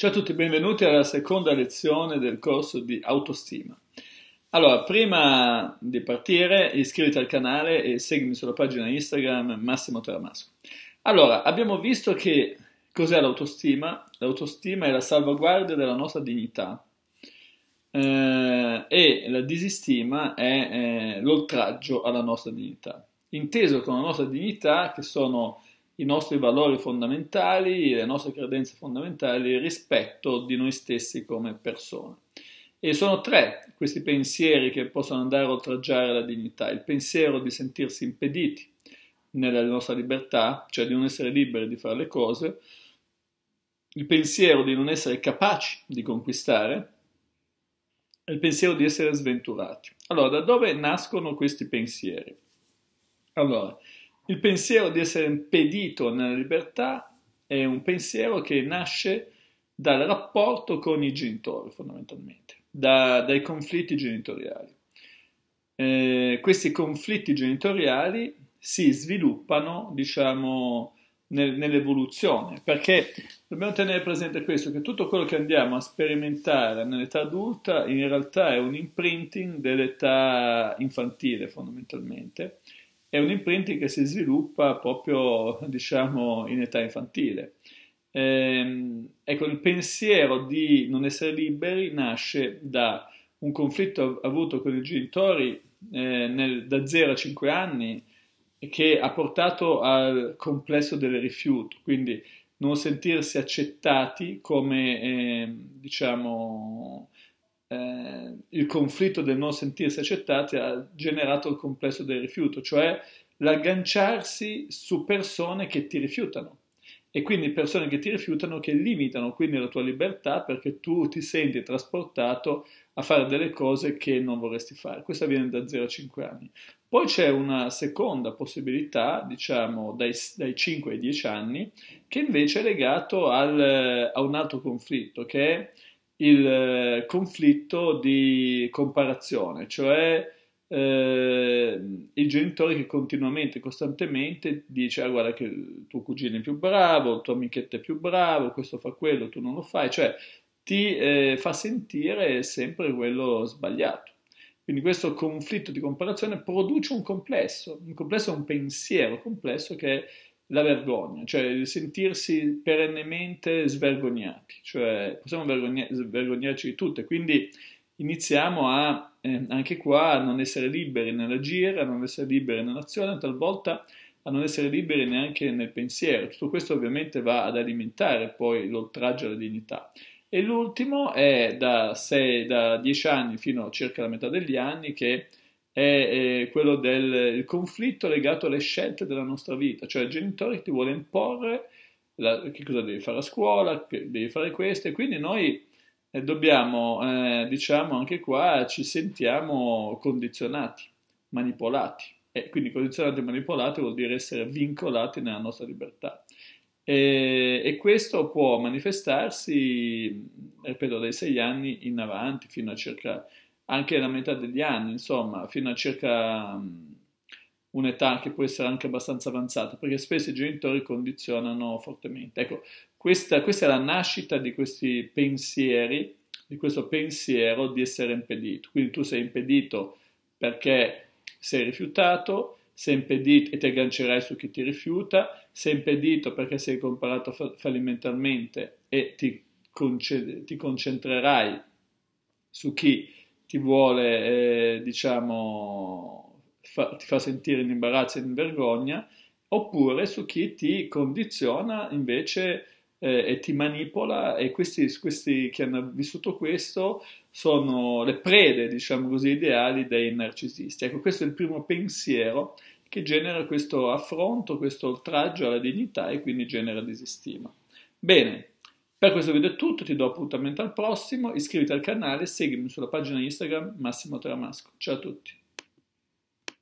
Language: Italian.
Ciao a tutti, benvenuti alla seconda lezione del corso di autostima. Allora, prima di partire, iscriviti al canale e seguimi sulla pagina Instagram Massimo Teramasco. Allora, abbiamo visto che cos'è l'autostima? L'autostima è la salvaguardia della nostra dignità eh, e la disistima è eh, l'oltraggio alla nostra dignità. Inteso con la nostra dignità, che sono i nostri valori fondamentali, le nostre credenze fondamentali rispetto di noi stessi come persone. E sono tre questi pensieri che possono andare a oltraggiare la dignità. Il pensiero di sentirsi impediti nella nostra libertà, cioè di non essere liberi di fare le cose, il pensiero di non essere capaci di conquistare e il pensiero di essere sventurati. Allora, da dove nascono questi pensieri? Allora, il pensiero di essere impedito nella libertà è un pensiero che nasce dal rapporto con i genitori, fondamentalmente, da, dai conflitti genitoriali. Eh, questi conflitti genitoriali si sviluppano, diciamo, nel, nell'evoluzione, perché dobbiamo tenere presente questo, che tutto quello che andiamo a sperimentare nell'età adulta in realtà è un imprinting dell'età infantile, fondamentalmente, è un imprinting che si sviluppa proprio, diciamo, in età infantile. Ehm, ecco, il pensiero di non essere liberi nasce da un conflitto avuto con i genitori eh, nel, da 0 a 5 anni che ha portato al complesso del rifiuto, quindi non sentirsi accettati come, eh, diciamo, eh, il conflitto del non sentirsi accettati ha generato il complesso del rifiuto, cioè l'agganciarsi su persone che ti rifiutano e quindi persone che ti rifiutano che limitano quindi la tua libertà perché tu ti senti trasportato a fare delle cose che non vorresti fare. Questo avviene da 0 a 5 anni. Poi c'è una seconda possibilità, diciamo dai, dai 5 ai 10 anni, che invece è legato al, eh, a un altro conflitto che è il eh, conflitto di comparazione, cioè eh, il genitore che continuamente, costantemente dice: Ah, guarda, che tuo cugino è più bravo, il tuo amichetto è più bravo, questo fa quello, tu non lo fai, cioè ti eh, fa sentire sempre quello sbagliato. Quindi questo conflitto di comparazione produce un complesso, un complesso è un pensiero complesso che la vergogna, cioè sentirsi perennemente svergognati, cioè possiamo svergognarci di tutto e quindi iniziamo a eh, anche qua a non essere liberi nell'agire, a non essere liberi nell'azione, talvolta a non essere liberi neanche nel pensiero. Tutto questo ovviamente va ad alimentare poi l'oltraggio alla dignità. E l'ultimo è da, 6, da 10 anni fino a circa la metà degli anni che è eh, quello del conflitto legato alle scelte della nostra vita, cioè il genitore ti vuole imporre la, che cosa devi fare a scuola, che devi fare questo, e quindi noi eh, dobbiamo, eh, diciamo anche qua, ci sentiamo condizionati, manipolati. E quindi condizionati e manipolati vuol dire essere vincolati nella nostra libertà. E, e questo può manifestarsi, ripeto, dai sei anni in avanti fino a circa anche la metà degli anni, insomma, fino a circa mm, un'età che può essere anche abbastanza avanzata, perché spesso i genitori condizionano fortemente. Ecco, questa, questa è la nascita di questi pensieri, di questo pensiero di essere impedito. Quindi tu sei impedito perché sei rifiutato, sei impedito e ti aggancerai su chi ti rifiuta, sei impedito perché sei comparato fallimentalmente e ti, conce- ti concentrerai su chi ti vuole, eh, diciamo, fa, ti fa sentire in imbarazzo e in vergogna, oppure su chi ti condiziona invece eh, e ti manipola e questi, questi, che hanno vissuto questo sono le prede, diciamo così, ideali dei narcisisti. Ecco, questo è il primo pensiero che genera questo affronto, questo oltraggio alla dignità e quindi genera disestima. Bene, per questo video è tutto, ti do appuntamento al prossimo, iscriviti al canale seguimi sulla pagina Instagram Massimo Teramasco. Ciao a tutti!